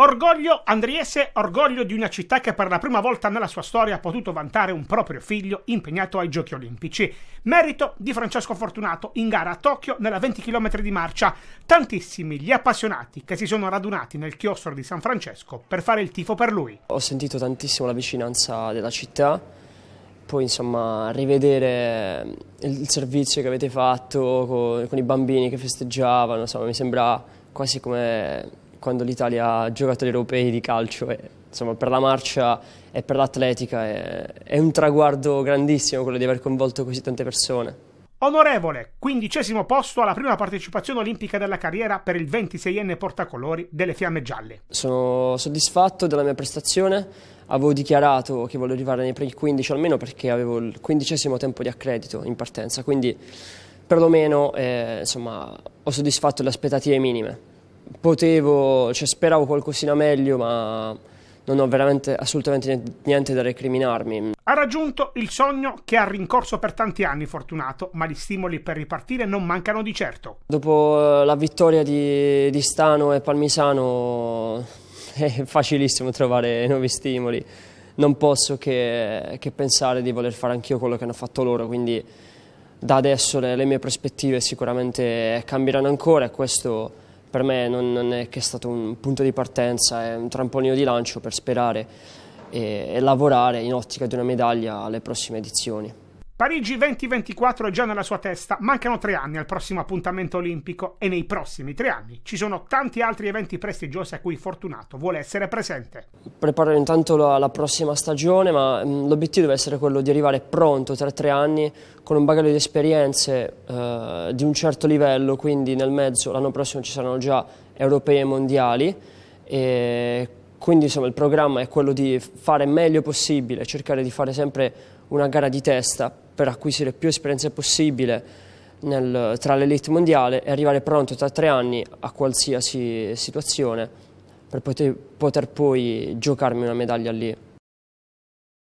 Orgoglio andriese, orgoglio di una città che per la prima volta nella sua storia ha potuto vantare un proprio figlio impegnato ai giochi olimpici. Merito di Francesco Fortunato in gara a Tokyo nella 20 km di marcia. Tantissimi gli appassionati che si sono radunati nel chiostro di San Francesco per fare il tifo per lui. Ho sentito tantissimo la vicinanza della città, poi insomma rivedere il servizio che avete fatto con, con i bambini che festeggiavano, insomma mi sembra quasi come quando l'Italia ha giocato gli europei di calcio e, insomma, per la marcia e per l'atletica è, è un traguardo grandissimo quello di aver coinvolto così tante persone. Onorevole, quindicesimo posto alla prima partecipazione olimpica della carriera per il 26enne portacolori delle Fiamme Gialle. Sono soddisfatto della mia prestazione, avevo dichiarato che volevo arrivare nei primi 15 almeno perché avevo il quindicesimo tempo di accredito in partenza, quindi perlomeno eh, insomma, ho soddisfatto le aspettative minime potevo, cioè speravo qualcosina meglio, ma non ho veramente assolutamente niente da recriminarmi. Ha raggiunto il sogno che ha rincorso per tanti anni, fortunato, ma gli stimoli per ripartire non mancano di certo. Dopo eh, la vittoria di, di Stano e Palmisano è facilissimo trovare nuovi stimoli. Non posso che, che pensare di voler fare anch'io quello che hanno fatto loro, quindi da adesso le, le mie prospettive sicuramente cambieranno ancora e questo per me non, non, è che è stato un punto di partenza, è un trampolino di lancio per sperare e, e lavorare in ottica di una medaglia alle prossime edizioni. Parigi 2024 è già nella sua testa, mancano tre anni al prossimo appuntamento olimpico e nei prossimi tre anni ci sono tanti altri eventi prestigiosi a cui Fortunato vuole essere presente. Preparare intanto la, la prossima stagione, ma mm, l'obiettivo deve essere quello di arrivare pronto tra tre anni con un bagaglio di esperienze eh, di un certo livello, quindi nel mezzo l'anno prossimo ci saranno già europei e mondiali. E quindi insomma, il programma è quello di fare meglio possibile, cercare di fare sempre una gara di testa per acquisire più esperienze possibile nel, tra l'elite mondiale e arrivare pronto tra tre anni a qualsiasi situazione per poter, poter poi giocarmi una medaglia lì.